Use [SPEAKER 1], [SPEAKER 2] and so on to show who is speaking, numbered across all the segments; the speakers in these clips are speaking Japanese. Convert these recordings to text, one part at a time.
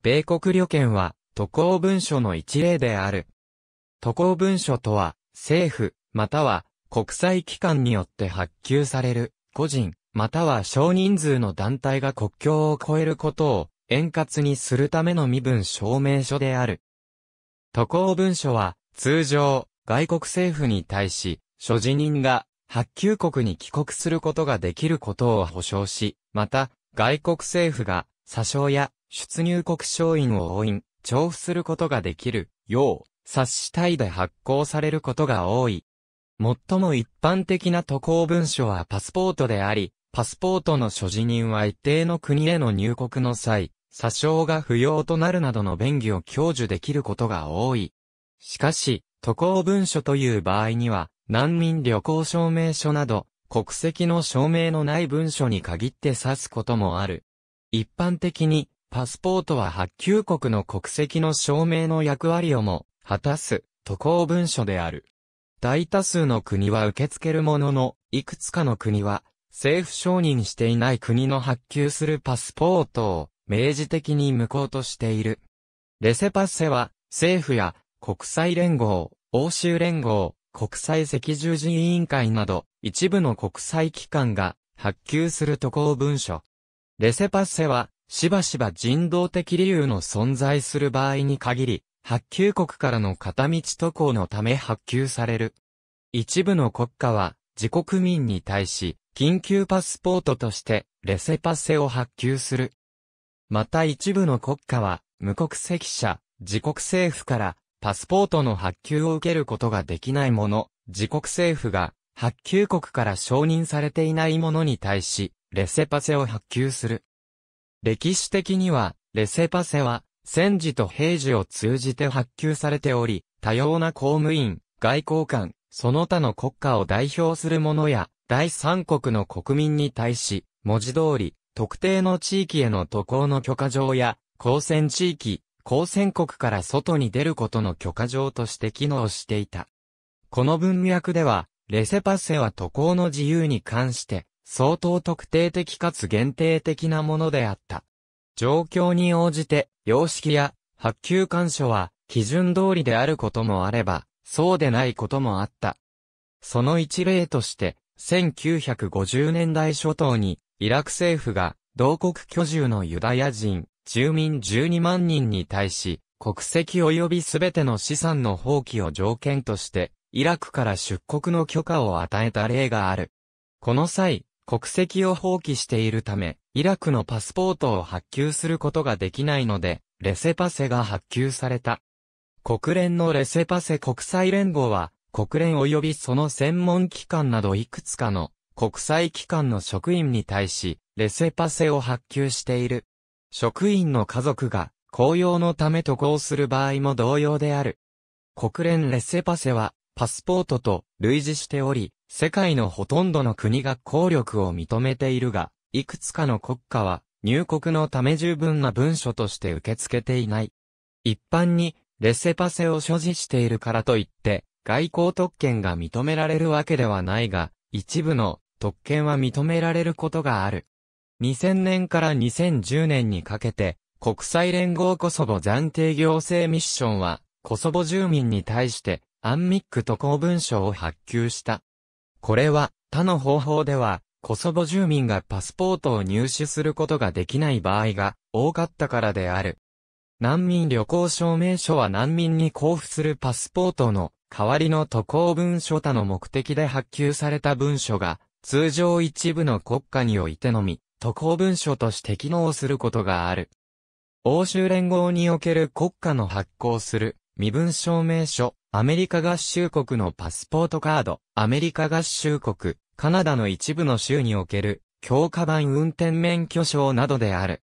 [SPEAKER 1] 米国旅券は渡航文書の一例である。渡航文書とは、政府、または国際機関によって発給される、個人、または少人数の団体が国境を越えることを円滑にするための身分証明書である。渡航文書は、通常、外国政府に対し、所持人が発給国に帰国することができることを保証し、また、外国政府が、詐称や出入国証印を押印、調布することができる、よう、冊子体で発行されることが多い。最も一般的な渡航文書はパスポートであり、パスポートの所持人は一定の国への入国の際、詐称が不要となるなどの便宜を享受できることが多い。しかし、渡航文書という場合には、難民旅行証明書など、国籍の証明のない文書に限って指すこともある。一般的に、パスポートは発給国の国籍の証明の役割をも果たす渡航文書である。大多数の国は受け付けるものの、いくつかの国は政府承認していない国の発給するパスポートを明示的に無効としている。レセパッセは政府や国際連合、欧州連合、国際赤十字委員会など一部の国際機関が発給する渡航文書。レセパッセはしばしば人道的理由の存在する場合に限り、発給国からの片道渡航のため発給される。一部の国家は、自国民に対し、緊急パスポートとして、レセパセを発給する。また一部の国家は、無国籍者、自国政府から、パスポートの発給を受けることができないもの、自国政府が、発給国から承認されていないものに対し、レセパセを発給する。歴史的には、レセパセは、戦時と平時を通じて発給されており、多様な公務員、外交官、その他の国家を代表する者や、第三国の国民に対し、文字通り、特定の地域への渡航の許可状や、交戦地域、交戦国から外に出ることの許可状として機能していた。この文脈では、レセパセは渡航の自由に関して、相当特定的かつ限定的なものであった。状況に応じて、様式や発給干渉は基準通りであることもあれば、そうでないこともあった。その一例として、1950年代初頭に、イラク政府が、同国居住のユダヤ人、住民12万人に対し、国籍及びすべての資産の放棄を条件として、イラクから出国の許可を与えた例がある。この際、国籍を放棄しているため、イラクのパスポートを発給することができないので、レセパセが発給された。国連のレセパセ国際連合は、国連及びその専門機関などいくつかの国際機関の職員に対し、レセパセを発給している。職員の家族が公用のため渡航する場合も同様である。国連レセパセは、パスポートと類似しており、世界のほとんどの国が効力を認めているが、いくつかの国家は入国のため十分な文書として受け付けていない。一般にレセパセを所持しているからといって、外交特権が認められるわけではないが、一部の特権は認められることがある。2000年から2010年にかけて、国際連合コソボ暫定行政ミッションは、コソボ住民に対して、アンミック渡航文書を発給した。これは、他の方法では、コソボ住民がパスポートを入手することができない場合が多かったからである。難民旅行証明書は難民に交付するパスポートの代わりの渡航文書他の目的で発給された文書が通常一部の国家においてのみ渡航文書として機能することがある。欧州連合における国家の発行する身分証明書、アメリカ合衆国のパスポートカード、アメリカ合衆国、カナダの一部の州における、強化版運転免許証などである。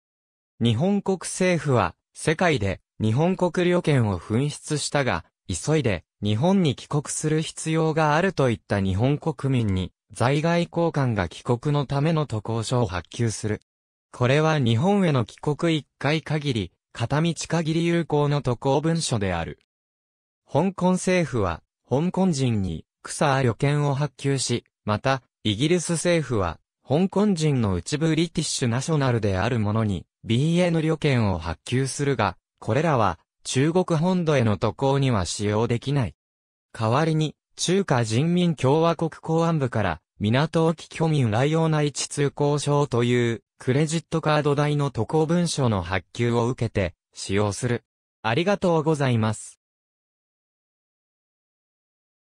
[SPEAKER 1] 日本国政府は、世界で日本国旅券を紛失したが、急いで日本に帰国する必要があるといった日本国民に、在外交換が帰国のための渡航書を発給する。これは日本への帰国1回限り、片道限り有効の渡航文書である。香港政府は、香港人に、草旅券を発給し、また、イギリス政府は、香港人の一部リティッシュナショナルである者に、BN 旅券を発給するが、これらは、中国本土への渡航には使用できない。代わりに、中華人民共和国公安部から、港沖居民来用な一通行証というクレジットカード代の渡航文書の発給を受けて、使用する。ありがとうございます。